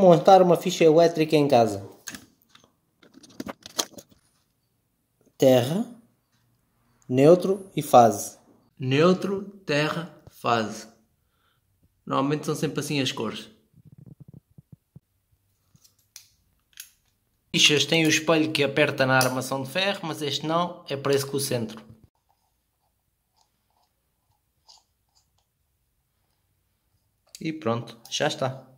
montar uma ficha elétrica em casa. Terra, neutro e fase. Neutro, terra, fase. Normalmente são sempre assim as cores. Fichas têm o espelho que aperta na armação de ferro, mas este não, é esse que o centro. E pronto, já está.